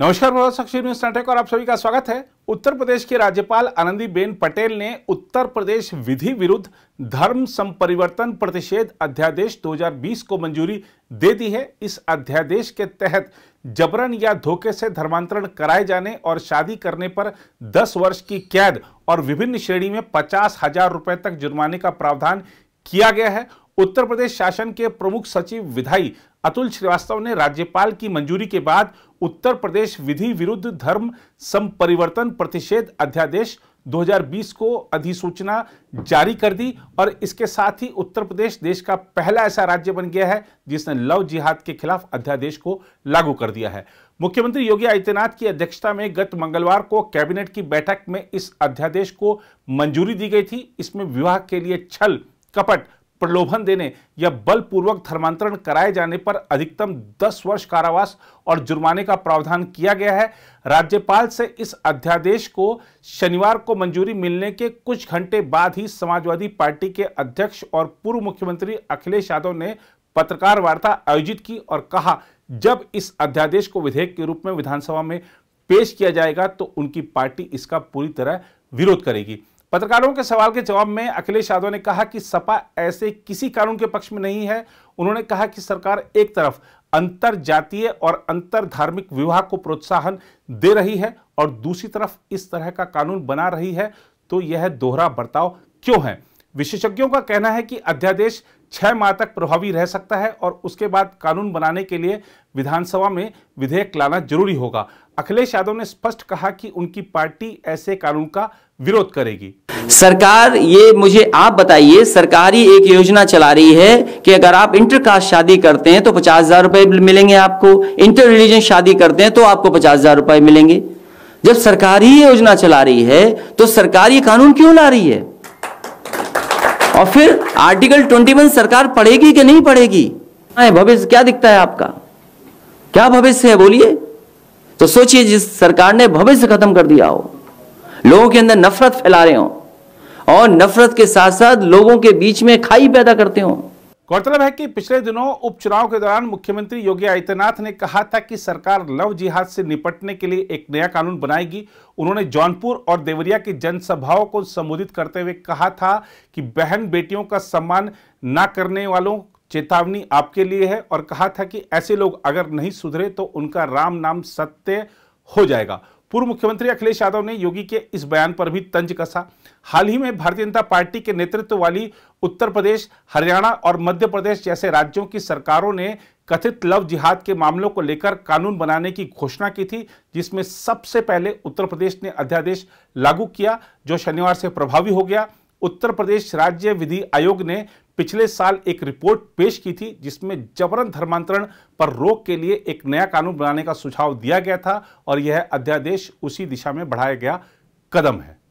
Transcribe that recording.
नमस्कार प्रभात न्यूज नाटक और आप सभी का स्वागत है उत्तर प्रदेश के राज्यपाल आनंदीबेन पटेल ने उत्तर प्रदेश विधि विरुद्ध धर्म संपरिवर्तन प्रतिषेध अध्यादेश 2020 को मंजूरी दे दी है इस अध्यादेश के तहत जबरन या धोखे से धर्मांतरण कराए जाने और शादी करने पर 10 वर्ष की कैद और विभिन्न श्रेणी में पचास हजार रुपए तक जुर्माने का प्रावधान किया गया है उत्तर प्रदेश शासन के प्रमुख सचिव विधाई अतुल श्रीवास्तव ने राज्यपाल की मंजूरी के बाद उत्तर प्रदेश विधि विरुद्ध धर्म संपरिवर्तन प्रतिषेध अध्यादेश 2020 को अधिसूचना जारी कर दी और इसके साथ ही उत्तर प्रदेश देश का पहला ऐसा राज्य बन गया है जिसने लव जिहाद के खिलाफ अध्यादेश को लागू कर दिया है मुख्यमंत्री योगी आदित्यनाथ की अध्यक्षता में गत मंगलवार को कैबिनेट की बैठक में इस अध्यादेश को मंजूरी दी गई थी इसमें विवाह के लिए छल कपट प्रलोभन देने या बलपूर्वक धर्मांतरण कराए जाने पर अधिकतम 10 वर्ष कारावास और जुर्माने का प्रावधान किया गया है राज्यपाल से इस अध्यादेश को शनिवार को मंजूरी मिलने के कुछ घंटे बाद ही समाजवादी पार्टी के अध्यक्ष और पूर्व मुख्यमंत्री अखिलेश यादव ने पत्रकार वार्ता आयोजित की और कहा जब इस अध्यादेश को विधेयक के रूप में विधानसभा में पेश किया जाएगा तो उनकी पार्टी इसका पूरी तरह विरोध करेगी पत्रकारों के सवाल के जवाब में अखिलेश यादव ने कहा कि सपा ऐसे किसी कानून के पक्ष में नहीं है उन्होंने कहा कि सरकार एक तरफ अंतर जातीय और अंतर धार्मिक विवाह को प्रोत्साहन दे रही है और दूसरी तरफ इस तरह का कानून बना रही है तो यह दोहरा बर्ताव क्यों है विशेषज्ञों का कहना है कि अध्यादेश छह माह तक प्रभावी रह सकता है और उसके बाद कानून बनाने के लिए विधानसभा में विधेयक लाना जरूरी होगा अखिलेश यादव ने स्पष्ट कहा कि उनकी पार्टी ऐसे कानून का विरोध करेगी सरकार ये मुझे आप बताइए सरकारी एक योजना चला रही है कि अगर आप इंटर कास्ट शादी करते हैं तो पचास हजार रुपए मिलेंगे आपको इंटर रिलीजन शादी करते हैं तो आपको पचास हजार रुपए मिलेंगे जब सरकारी योजना चला रही है तो सरकार ये कानून क्यों ला रही है और फिर आर्टिकल 21 सरकार पढ़ेगी कि नहीं पढ़ेगी भविष्य क्या दिखता है आपका क्या भविष्य है बोलिए तो सोचिए जिस सरकार ने भविष्य खत्म कर दिया हो लोगों के अंदर नफरत फैला रहे हो और नफरत के साथ साथ लोगों के बीच में खाई पैदा करते हो गौरतलब है कि पिछले दिनों उपचुनाव के दौरान मुख्यमंत्री योगी आदित्यनाथ ने कहा था कि सरकार लव जिहाद से निपटने के लिए एक नया कानून बनाएगी उन्होंने जौनपुर और देवरिया की जनसभाओं को संबोधित करते हुए कहा था कि बहन बेटियों का सम्मान न करने वालों चेतावनी आपके लिए है और कहा था कि ऐसे लोग अगर नहीं सुधरे तो उनका राम नाम सत्य हो जाएगा पूर्व मुख्यमंत्री अखिलेश यादव ने योगी के इस बयान पर भी तंज कसा हाल ही में भारतीय जनता पार्टी के नेतृत्व वाली उत्तर प्रदेश हरियाणा और मध्य प्रदेश जैसे राज्यों की सरकारों ने कथित लव जिहाद के मामलों को लेकर कानून बनाने की घोषणा की थी जिसमें सबसे पहले उत्तर प्रदेश ने अध्यादेश लागू किया जो शनिवार से प्रभावी हो गया उत्तर प्रदेश राज्य विधि आयोग ने पिछले साल एक रिपोर्ट पेश की थी जिसमें जबरन धर्मांतरण पर रोक के लिए एक नया कानून बनाने का सुझाव दिया गया था और यह अध्यादेश उसी दिशा में बढ़ाया गया कदम है